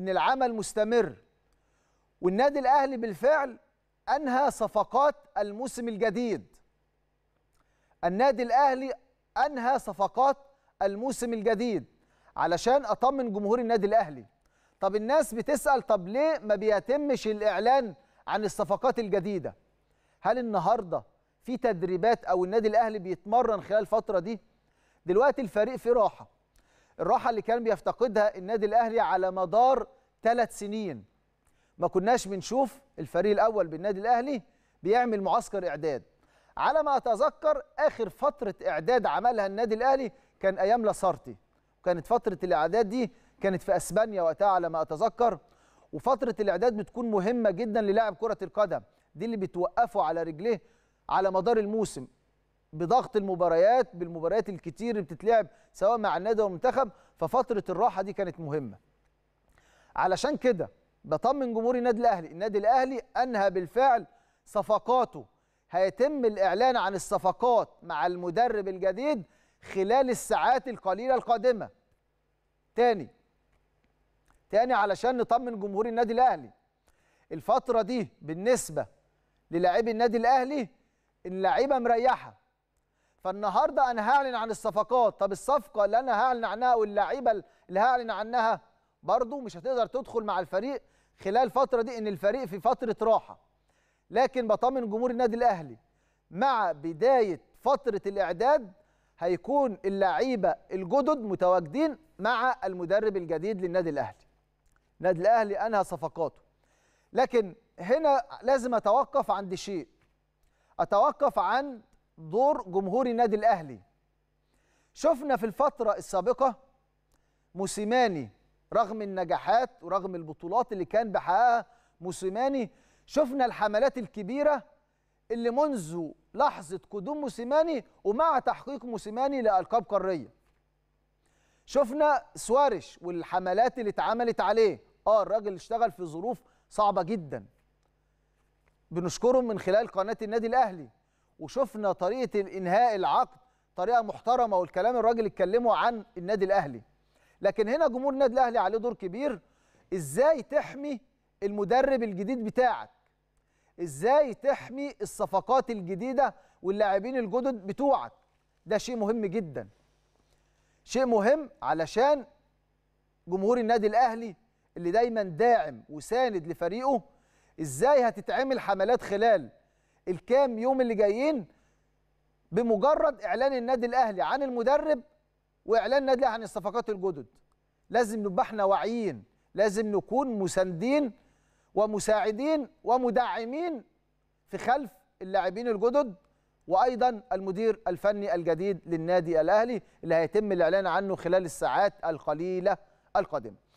ان العمل مستمر والنادي الاهلي بالفعل انهى صفقات الموسم الجديد النادي الاهلي انهى صفقات الموسم الجديد علشان اطمن جمهور النادي الاهلي طب الناس بتسال طب ليه ما بيتمش الاعلان عن الصفقات الجديده هل النهارده في تدريبات او النادي الاهلي بيتمرن خلال الفتره دي دلوقتي الفريق في راحه الراحه اللي كان بيفتقدها النادي الاهلي على مدار ثلاث سنين ما كناش بنشوف الفريق الاول بالنادي الاهلي بيعمل معسكر اعداد على ما اتذكر اخر فتره اعداد عملها النادي الاهلي كان ايام لاسارتي وكانت فتره الاعداد دي كانت في اسبانيا وقتها على ما اتذكر وفتره الاعداد بتكون مهمه جدا للاعب كره القدم دي اللي بتوقفه على رجليه على مدار الموسم بضغط المباريات بالمباريات الكتير اللي بتتلعب سواء مع النادي والمنتخب ففتره الراحه دي كانت مهمه علشان كده بطمن جمهور النادي الاهلي النادي الاهلي انهى بالفعل صفقاته هيتم الاعلان عن الصفقات مع المدرب الجديد خلال الساعات القليله القادمه تاني تاني علشان نطمن جمهور النادي الاهلي الفتره دي بالنسبه للاعبي النادي الاهلي اللعيبه مريحه فالنهارده انا هعلن عن الصفقات طب الصفقه اللي انا هعلن عنها واللاعيبه اللي هعلن عنها برضو مش هتقدر تدخل مع الفريق خلال الفتره دي ان الفريق في فتره راحه لكن بطمن جمهور النادي الاهلي مع بدايه فتره الاعداد هيكون اللعيبه الجدد متواجدين مع المدرب الجديد للنادي الاهلي النادي الاهلي انهى صفقاته لكن هنا لازم اتوقف عند شيء اتوقف عن دور جمهور النادي الاهلي شفنا في الفتره السابقه موسيماني رغم النجاحات ورغم البطولات اللي كان بحققها موسيماني شفنا الحملات الكبيره اللي منذ لحظه قدوم موسيماني ومع تحقيق موسيماني لالقاب قاريه شفنا سوارش والحملات اللي اتعملت عليه اه الراجل اشتغل في ظروف صعبه جدا بنشكره من خلال قناه النادي الاهلي وشفنا طريقه الانهاء العقد طريقه محترمه والكلام الراجل اتكلمه عن النادي الاهلي لكن هنا جمهور النادي الاهلي عليه دور كبير ازاي تحمي المدرب الجديد بتاعك ازاي تحمي الصفقات الجديده واللاعبين الجدد بتوعك ده شيء مهم جدا شيء مهم علشان جمهور النادي الاهلي اللي دايما داعم وساند لفريقه ازاي هتتعمل حملات خلال الكام يوم اللي جايين بمجرد اعلان النادي الاهلي عن المدرب واعلان النادي الاهلي عن الصفقات الجدد لازم نبقى احنا واعيين لازم نكون مساندين ومساعدين ومدعمين في خلف اللاعبين الجدد وايضا المدير الفني الجديد للنادي الاهلي اللي هيتم الاعلان عنه خلال الساعات القليله القادمه